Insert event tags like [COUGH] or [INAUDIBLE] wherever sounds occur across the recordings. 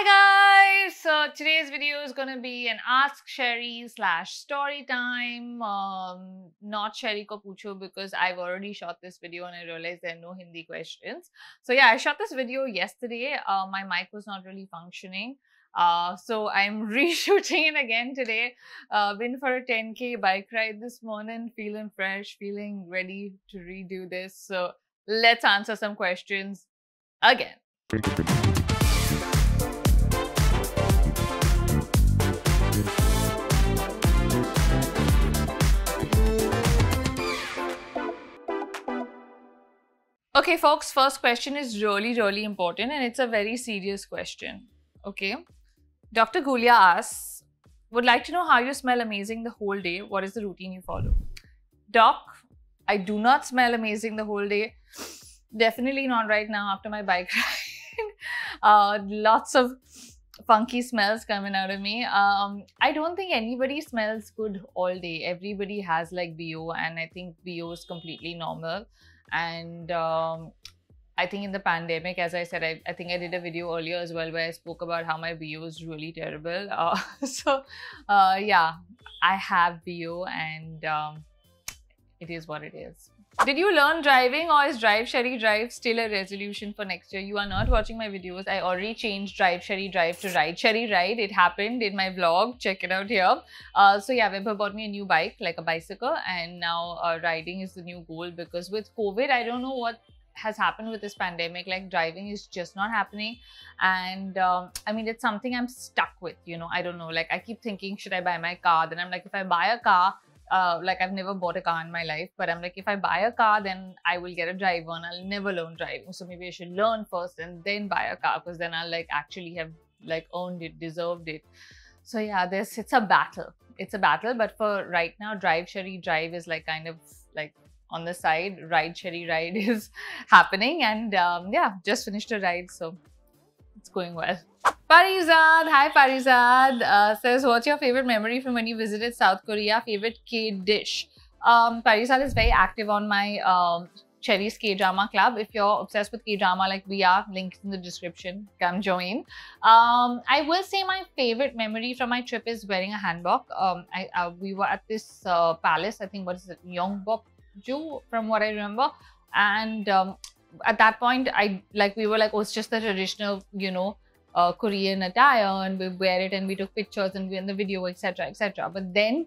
Hi guys! So today's video is going to be an Ask Sherry slash story time. Um, not Sherry ko pucho because I've already shot this video and I realized there are no Hindi questions. So yeah, I shot this video yesterday. Uh, my mic was not really functioning. Uh, so I'm [LAUGHS] reshooting it again today. Uh, been for a 10k bike ride this morning, feeling fresh, feeling ready to redo this. So let's answer some questions again. Okay, folks, first question is really, really important and it's a very serious question. Okay. Dr. Gulia asks, would like to know how you smell amazing the whole day. What is the routine you follow? Doc, I do not smell amazing the whole day. Definitely not right now after my bike [LAUGHS] ride. uh, lots of funky smells coming out of me. Um, I don't think anybody smells good all day. Everybody has like BO and I think BO is completely normal. And um, I think in the pandemic, as I said, I, I, think I did a video earlier as well where I spoke about how my bio is really terrible. [LAUGHS] Uh, so, uh, yeah, I have bio, and um, it is what it is. Did you learn driving or is Drive Sherry Drive still a resolution for next year? You are not watching my videos. I already changed Drive Sherry Drive to Ride Sherry Ride. It happened in my vlog. Check it out here. Uh, so yeah, Webber bought me a new bike, like a bicycle. And now uh, riding is the new goal because with COVID, I don't know what has happened with this pandemic like driving is just not happening and um, i mean it's something i'm stuck with you know i don't know like i keep thinking should i buy my car then i'm like if i buy a car uh, like I've never bought a car in my life, but I'm like, if I buy a car, then I will get a driver and I'll never learn driving. So maybe I should learn first and then buy a car because then I'll like actually have like owned it, deserved it. So yeah, this it's a battle. It's a battle, but for right now, Drive Sherry Drive is like kind of like on the side. Ride Sherry Ride [LAUGHS] is happening, and um, yeah, just finished a ride, so it's going well. Parizad, hi Parizad. uh, says, what's your favorite memory from when you visited South Korea? Favorite K dish? Um, Farizad is very active on my um, Cherry's K Drama Club. If you're obsessed with K drama, like we are, links in the description, come join. Um, I will say my favorite memory from my trip is wearing a hanbok. Um, I, uh, we were at this uh, palace, I think, what is it, Yongbokju, from what I remember. And um, at that point, I like we were like, oh, it's just the traditional, you know, uh, Korean attire and we wear it and we took pictures and we in the video, etc., etc. But then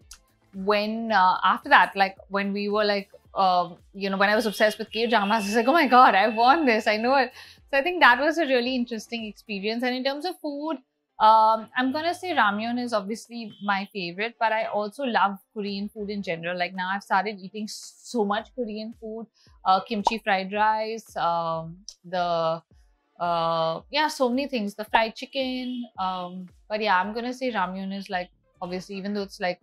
when uh, after that, like when we were like, uh, you know, when I was obsessed with K dramas, I was like, oh my god, I want this, I know it. So I think that was a really interesting experience. And in terms of food, um, I'm gonna say ramyun is obviously my favorite, but I also love Korean food in general. Like now, I've started eating so much Korean food, uh, kimchi fried rice, um, the uh, yeah, so many things. The fried chicken. Um, but yeah, I'm gonna say ramyun is like obviously, even though it's like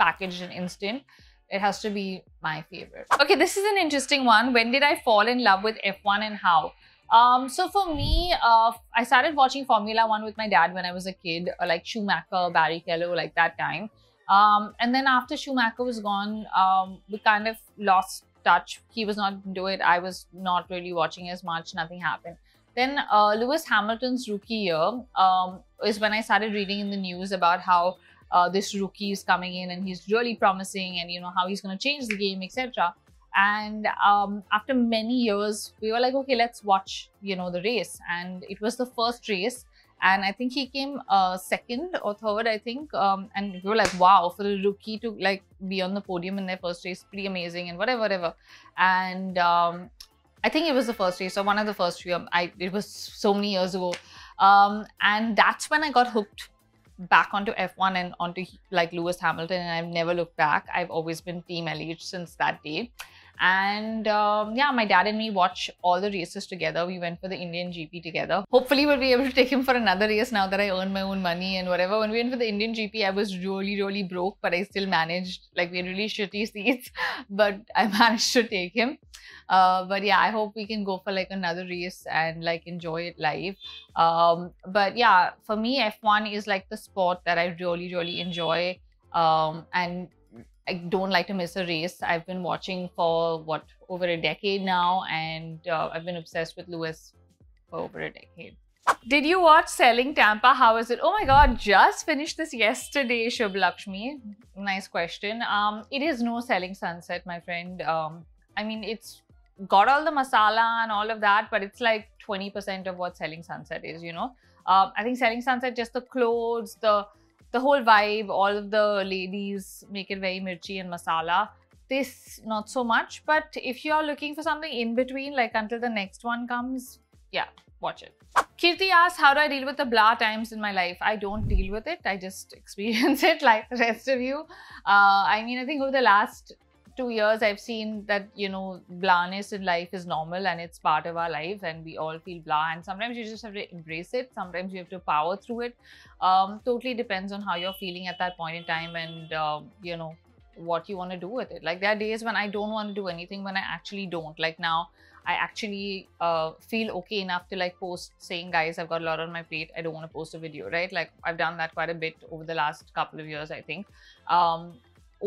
packaged and instant, it has to be my favorite. Okay, this is an interesting one. When did I fall in love with F1 and how? Um, so for me, uh, I started watching Formula One with my dad when I was a kid, uh, like Schumacher, Barry, Keller, like that time. Um, and then after Schumacher was gone, um, we kind of lost touch. He was not into it. I was not really watching as much. Nothing happened. Then uh, Lewis Hamilton's rookie year um, is when I started reading in the news about how uh, this rookie is coming in and he's really promising and you know how he's going to change the game, etc. And um, after many years, we were like, okay, let's watch you know the race, and it was the first race. And I think he came uh, second or third, I think. Um, and we were like, wow, for a rookie to like be on the podium in their first race, pretty amazing and whatever, whatever. And um, I think it was the first year. So one of the first few. I it was so many years ago, um, and that's when I got hooked back onto F1 and onto like Lewis Hamilton, and I've never looked back. I've always been Team LH since that day. And um, yeah, my dad and me watch all the races together. We went for the Indian GP together. Hopefully, we'll be able to take him for another race now that I earn my own money and whatever. When we went for the Indian GP, I was really, really broke, but I still managed. Like, we had really shitty seats, [LAUGHS] but I managed to take him. Uh, but yeah, I hope we can go for like another race and like enjoy it live. Um, but yeah, for me, F1 is like the sport that I really, really enjoy. Um, and I don't like to miss a race. I've been watching for what over a decade now, and uh, I've been obsessed with Lewis for over a decade. Did you watch Selling Tampa? How is it? Oh my God, just finished this yesterday, Shubh Lakshmi. Nice question. Um, it is no Selling Sunset, my friend. Um, I mean, it's got all the masala and all of that, but it's like 20% of what Selling Sunset is, you know? Um, I think Selling Sunset, just the clothes, the the whole vibe, all of the ladies make it very mirchi and masala. This, not so much. But if you're looking for something in between, like until the next one comes, yeah, watch it. Kirti asks, how do I deal with the blah times in my life? I don't deal with it. I just [LAUGHS] experience it like the rest of you. Uh, I mean, I think over the last two years, I've seen that, you know, blahness in life is normal and it's part of our life and we all feel blah. And sometimes you just have to embrace it. Sometimes you have to power through it. Um, totally depends on how you're feeling at that point in time and, uh, you know, what you want to do with it. Like there are days when I don't want to do anything when I actually don't. Like now, I actually uh, feel okay enough to like post saying, guys, I've got a lot on my plate. I don't want to post a video, right? Like I've done that quite a bit over the last couple of years, I think. Um,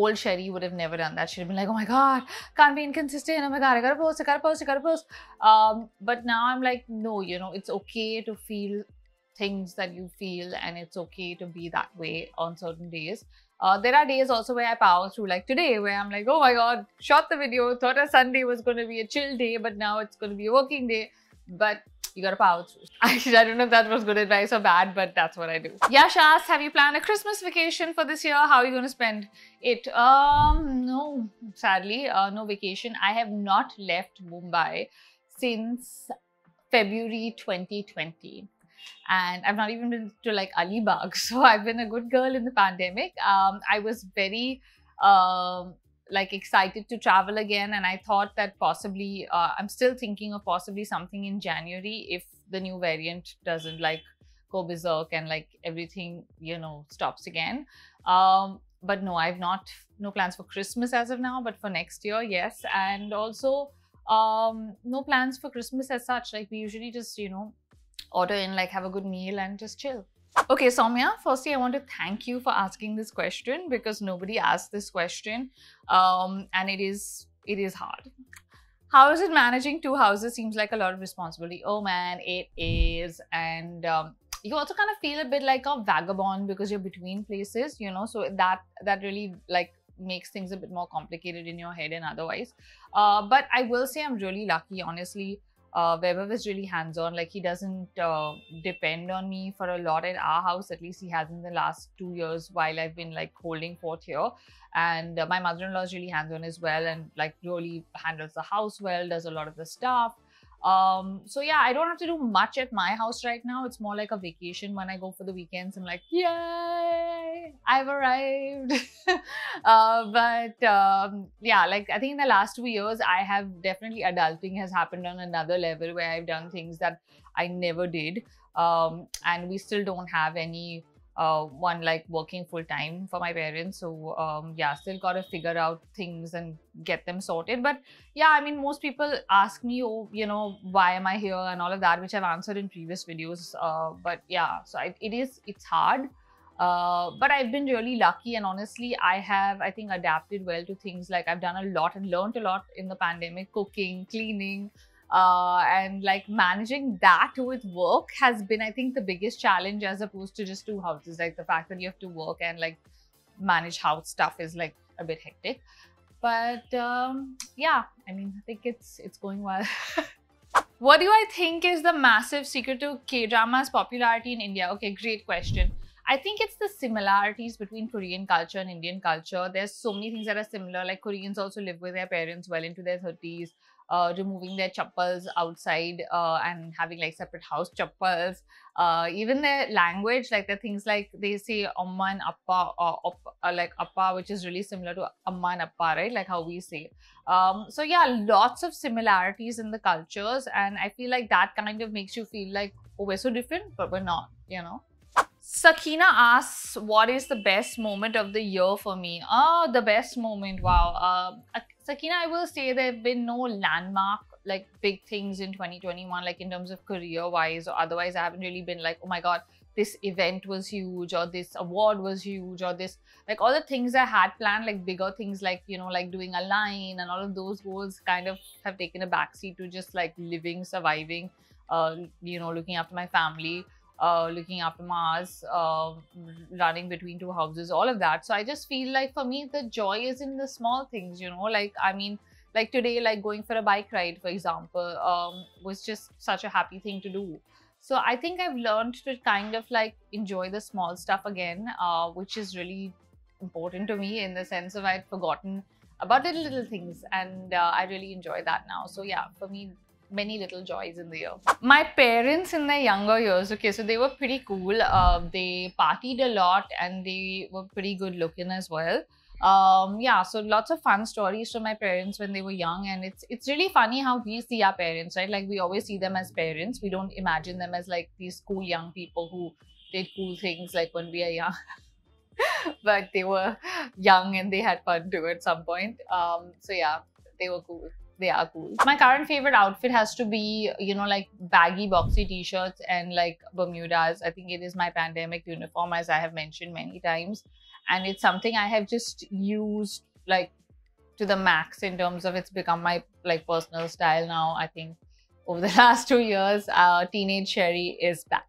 old Sherry would have never done that. She'd have been like, oh my God, can't be inconsistent. Oh my God, I gotta post, I gotta post, I gotta post. Um, but now I'm like, no, you know, it's okay to feel things that you feel and it's okay to be that way on certain days. Uh, there are days also where I power through, like today, where I'm like, oh my God, shot the video, thought a Sunday was going to be a chill day, but now it's going to be a working day but you gotta power through. Actually, [LAUGHS] I don't know if that was good advice or bad, but that's what I do. Yash asks, have you planned a Christmas vacation for this year? How are you gonna spend it? Um, no, sadly, uh, no vacation. I have not left Mumbai since February 2020 and I've not even been to like Alibag. [LAUGHS] So I've been a good girl in the pandemic. Um, I was very um, like excited to travel again and i thought that possibly uh, i'm still thinking of possibly something in january if the new variant doesn't like go berserk and like everything you know stops again um, but no i've not no plans for christmas as of now but for next year yes and also um, no plans for christmas as such like we usually just you know order in like have a good meal and just chill Okay, Soumya, firstly, I want to thank you for asking this question because nobody asked this question um, and it is it is hard. How is it managing two houses seems like a lot of responsibility. Oh man, it is. And um, you also kind of feel a bit like a vagabond because you're between places, you know, so that that really like makes things a bit more complicated in your head and otherwise. Uh, but I will say I'm really lucky, honestly uh, Weber was really hands-on. Like he doesn't uh, depend on me for a lot in our house. At least he has in the last two years while I've been like holding forth here. And uh, my mother-in-law is really hands-on as well, and like really handles the house well, does a lot of the stuff. Um, so yeah, I don't have to do much at my house right now. It's more like a vacation when I go for the weekends. I'm like, yay, I've arrived. [LAUGHS] uh, but um, yeah, like I think in the last two years, I have definitely adulting has happened on another level where I've done things that I never did. Um, and we still don't have any uh, one like working full time for my parents. So um, yeah, still got to figure out things and get them sorted. But yeah, I mean, most people ask me, oh, you know, why am I here and all of that, which I've answered in previous videos. Uh, but yeah, so I, it is, it's hard. Uh, but I've been really lucky, and honestly, I have, I think, adapted well to things. Like, I've done a lot and learned a lot in the pandemic cooking, cleaning, uh, and like managing that with work has been i think the biggest challenge as opposed to just two houses like the fact that you have to work and like manage house stuff is like a bit hectic but um, yeah i mean i think it's it's going well [LAUGHS] what do i think is the massive secret to k drama's popularity in india okay great question I think it's the similarities between Korean culture and Indian culture. There's so many things that are similar. Like Koreans also live with their parents well into their 30s, uh, removing their chappals outside uh, and having like separate house chappals. Uh, even their language, like the things like they say Amma and Appa or, or uh, like Appa, which is really similar to Amma and Appa, right? Like how we say. Um, so yeah, lots of similarities in the cultures. And I feel like that kind of makes you feel like, oh, we're so different, but we're not, you know? Sakina asks, what is the best moment of the year for me? Oh, the best moment, wow. Uh, Sakina, I will say there have been no landmark like big things in 2021 like in terms of career wise or otherwise i haven't really been like oh my god this event was huge or this award was huge or this like all the things i had planned like bigger things like you know like doing a line and all of those goals kind of have taken a backseat to just like living surviving uh you know looking after my family uh, looking after Mars, uh, running between two houses, all of that. So I just feel like for me, the joy is in the small things, you know, like, I mean, like today, like going for a bike ride, for example, um, was just such a happy thing to do. So I think I've learned to kind of like enjoy the small stuff again, uh, which is really important to me in the sense of I'd forgotten about the little things and uh, I really enjoy that now. So yeah, for me, many little joys in the year. My parents in their younger years, okay, so they were pretty cool. Uh, they partied a lot and they were pretty good looking as well. Um, yeah, so lots of fun stories from my parents when they were young, and it's it's really funny how we see our parents, right? Like we always see them as parents. We don't imagine them as like these cool young people who did cool things like when we are young. [LAUGHS] but they were young and they had fun too at some point. Um, so yeah, they were cool they are cool. My current favorite outfit has to be, you know, like baggy boxy t-shirts and like Bermudas. I think it is my pandemic uniform as I have mentioned many times. And it's something I have just used like to the max in terms of it's become my like personal style now. I think over the [LAUGHS] last two years, uh, teenage Sherry is back.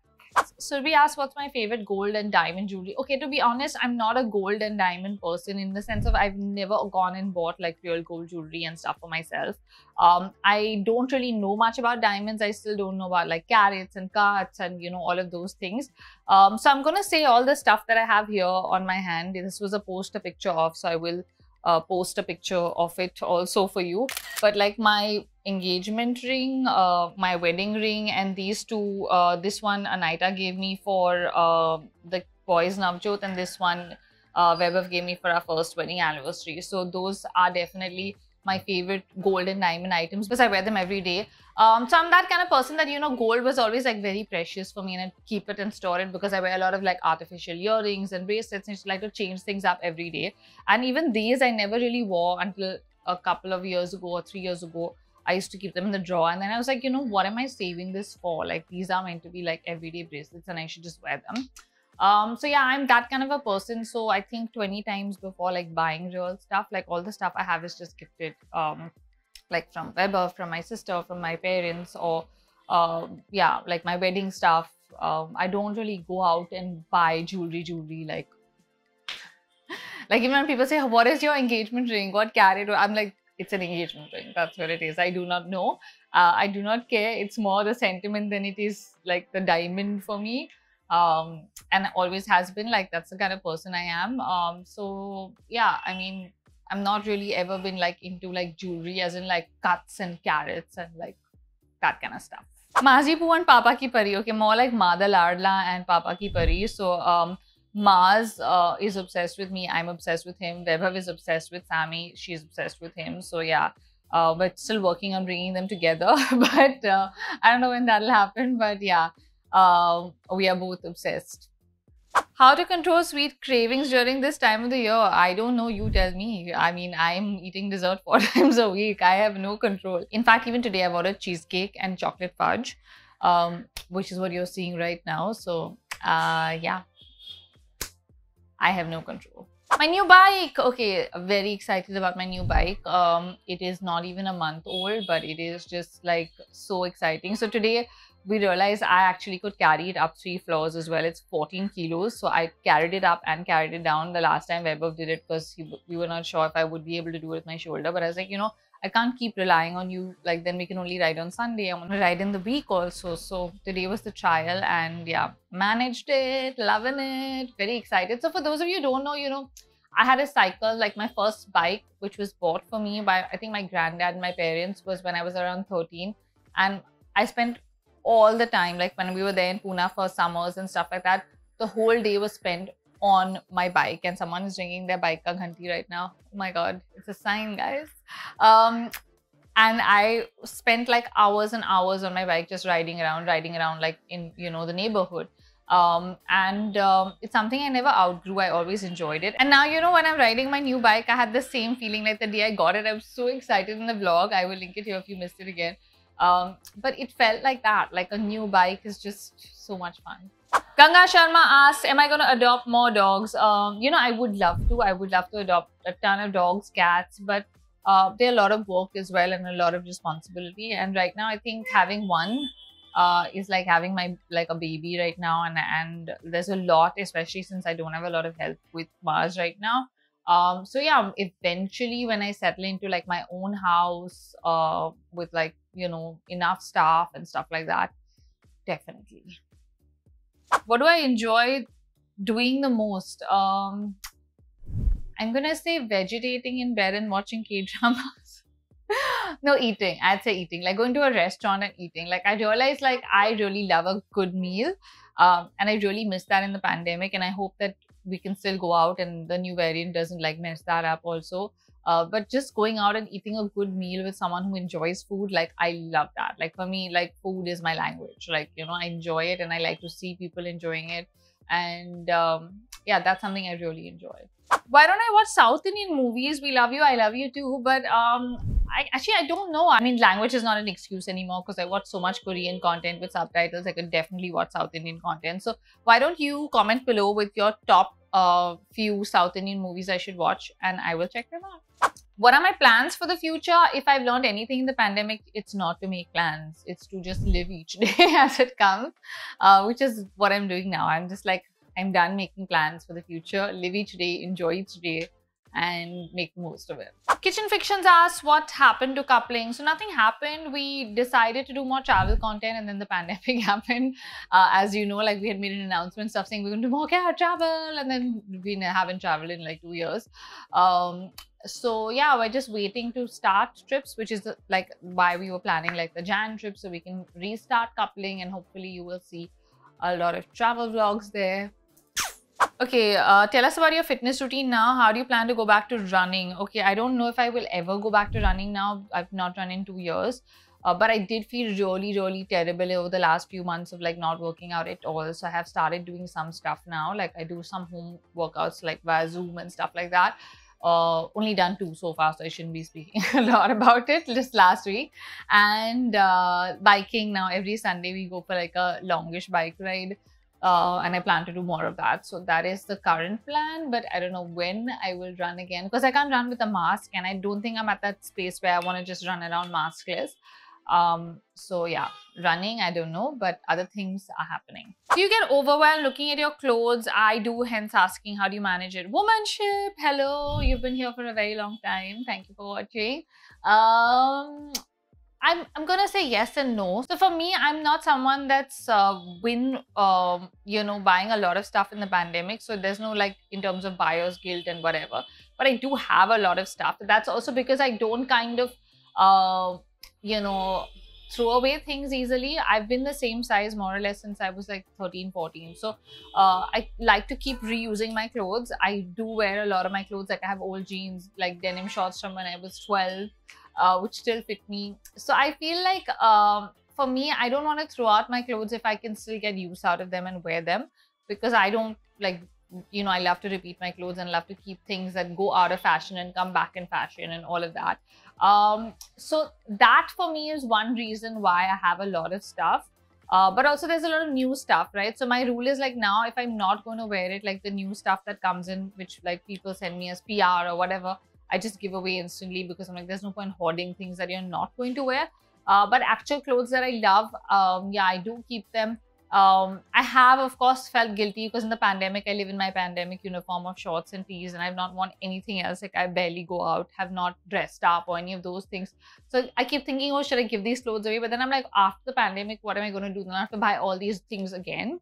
Surbi asked, what's my favorite gold and diamond jewelry? Okay, to be honest, I'm not a gold and diamond person in the sense of I've never gone and bought like real gold jewelry and stuff for myself. Um, I don't really know much about diamonds. I still don't know about like carrots and carts and, you know, all of those things. Um, so I'm going to say all the stuff that I have here on my hand. This was a post a picture of, so I will uh, post a picture of it also for you. But like my engagement ring, uh, my wedding ring, and these two, uh, this one Anita gave me for uh, the boys Navjot, and this one uh, Webhav gave me for our first wedding anniversary. So those are definitely my favorite gold and diamond items because I wear them every day. Um, so I'm that kind of person that, you know, gold was always like very precious for me and I keep it and store it because I wear a lot of like artificial earrings and bracelets and just like to change things up every day. And even these I never really wore until a couple of years ago or three years ago. I used to keep them in the drawer. And then I was like, you know, what am I saving this for? Like, these are meant to be like everyday bracelets and I should just wear them. Um, so yeah, I'm that kind of a person. So I think 20 times before like buying real stuff, like all the stuff I have is just gifted. Um, like from Weber, from my sister from my parents or uh, yeah like my wedding stuff um, i don't really go out and buy jewelry jewelry like [LAUGHS] like even when people say what is your engagement ring what carried i'm like it's an engagement ring that's what it is i do not know uh, i do not care it's more the sentiment than it is like the diamond for me um, and always has been like that's the kind of person i am um, so yeah i mean I'm not really ever been like into like jewelry as in like cuts and carrots and like that kind of stuff. Majipu and Papa Ki Pari, okay, more like Mada Lardla and Papa Ki Pari. So um Maz uh, is obsessed with me. I'm obsessed with him. Vaibhav is obsessed with Sammy. She's obsessed with him. So yeah, uh, but still working on bringing them together. [LAUGHS] but uh, I don't know when that'll happen. But yeah, um, we are both obsessed. How to control sweet cravings during this time of the year? I don't know. You tell me. I mean, I'm eating dessert four [LAUGHS] times a week. I have no control. In fact, even today I've ordered cheesecake and chocolate fudge, um, which is what you're seeing right now. So, uh, yeah, I have no control. My new bike. Okay, very excited about my new bike. Um, it is not even a month old, but it is just like so exciting. So today we realized I actually could carry it up three floors as well. It's 14 kilos. So I carried it up and carried it down. The last time Webov did it because we were not sure if I would be able to do it with my shoulder. But I was like, you know, I can't keep relying on you. Like, then we can only ride on Sunday. I want to ride in the week also. So today was the trial and yeah, managed it, loving it, very excited. So for those of you don't know, you know, I had a cycle, like my first bike, which was bought for me by, I think my granddad my parents was when I was around 13. And I spent all the time. Like when we were there in Pune for summers and stuff like that, the whole day was spent on my bike and someone is drinking their bike ka ghanti right now. Oh my god, it's a sign, guys. Um, and I spent like hours and hours on my bike just riding around, riding around like in you know the neighborhood. Um, and um, it's something I never outgrew. I always enjoyed it. And now, you know, when I'm riding my new bike, I had the same feeling like the day I got it. I am so excited in the vlog. I will link it here if you missed it again. Um, but it felt like that, like a new bike is just so much fun. Ganga Sharma asks, am I going to adopt more dogs? Um, you know, I would love to. I would love to adopt a ton of dogs, cats, but uh, they're a lot of work as well and a lot of responsibility. And right now, I think having one uh, is like having my like a baby right now. And, and there's a lot, especially since I don't have a lot of help with Mars right now. Um, so yeah, eventually when I settle into like my own house uh, with like you know, enough staff and stuff like that. Definitely. What do I enjoy doing the most? Um, I'm gonna say vegetating in bed and watching K dramas. [LAUGHS] no, eating. I'd say eating. Like going to a restaurant and eating. Like I realize, like I really love a good meal, um, and I really miss that in the pandemic. And I hope that we can still go out and the new variant doesn't like mess that up also. Uh, but just going out and eating a good meal with someone who enjoys food, like I love that. Like for me, like food is my language. Like, you know, I enjoy it and I like to see people enjoying it. And um, yeah, that's something I really enjoy. Why don't I watch South Indian movies? We love you, I love you too. But um, I actually I don't know. I mean, language is not an excuse anymore because I watch so much Korean content with subtitles. I could definitely watch South Indian content. So why don't you comment below with your top uh, few South Indian movies I should watch, and I will check them out what are my plans for the future? If I've learned anything in the pandemic, it's not to make plans. It's to just live each [LAUGHS] day as it comes, uh, which is what I'm doing now. I'm just like, I'm done making plans for the future. Live each day, enjoy each day, and make most of it. Kitchen Fictions asked what happened to coupling. So nothing happened. We decided to do more travel content and then the [LAUGHS] pandemic happened. Uh, as you know, like we had made an announcement stuff saying we're going to do more travel and then we haven't traveled in like two years. Um, so yeah we're just waiting to start trips which is the, like why we were planning like the jan trip so we can restart coupling and hopefully you will see a lot of travel vlogs there Okay, uh, tell us about your fitness routine now. How do you plan to go back to running? Okay, I don't know if I will ever go back to running now. I've not run in two years. Uh, but I did feel really, really terrible over the last few months of like not working out at all. So I have started doing some stuff now. Like I do some home workouts like via Zoom and stuff like that. Uh, only done two so far, so I shouldn't be speaking [LAUGHS] a lot about it. Just last week, and uh, biking now every Sunday we go for like a longish bike ride uh, and I plan to do more of that. So that is the current plan, but I don't know when I will run again because I can't run with a mask, and I don't think I'm at that space where I want to just run around maskless. Um, so yeah, running, I don't know, but other things are happening. Do you get overwhelmed looking at your clothes? I do, hence asking, how do you manage it? Womanship, hello, you've been here for a very long time. Thank you for watching. Um, I'm I'm gonna say yes and no. So for me, I'm not someone that's uh, been um, you know buying a lot of stuff in the pandemic. So there's no like in terms of buyer's guilt and whatever. But I do have a lot of stuff. That's also because I don't kind of uh, you know throw away things easily. I've been the same size more or less since I was like 13, 14. So uh, I like to keep reusing my clothes. I do wear a lot of my clothes. Like I have old jeans, like denim shorts from when I was 12 uh, which still fit me. So I feel like um, for me, I don't want to throw out my clothes if I can still get use out of them and wear them because I don't like, you know, I love to repeat my clothes and love to keep things that go out of fashion and come back in fashion and all of that. Um, so that for me is one reason why I have a lot of stuff. Uh, but also there's a lot of new stuff, right? So my rule is like now if I'm not going to wear it, like the new stuff that comes in, which like people send me as PR or whatever, I just give away instantly because I'm like, there's no point hoarding things that you're not going to wear. Uh, but actual clothes that I love, um, yeah, I do keep them. Um, I have, of course, felt guilty because in the pandemic, I live in my pandemic uniform of shorts and tees, and I've not worn anything else. Like, I barely go out, have not dressed up or any of those things. So, I keep thinking, oh, should I give these clothes away? But then I'm like, after the pandemic, what am I going to do? Then I have to buy all these things again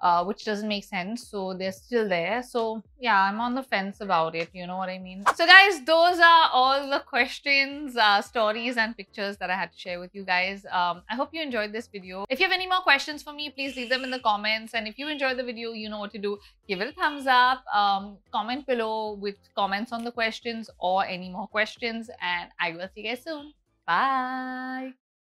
uh, which doesn't make sense. So they're still there. So yeah, I'm on the fence about it. You know what I mean? So guys, those are all the questions, uh, stories and pictures that I had to share with you guys. Um, I hope you enjoyed this video. If you have any more questions for me, please leave them in the comments. And if you enjoyed the video, you know what to do. Give it a thumbs up. Um, comment below with comments on the questions or any more questions. And I will see you guys soon. Bye.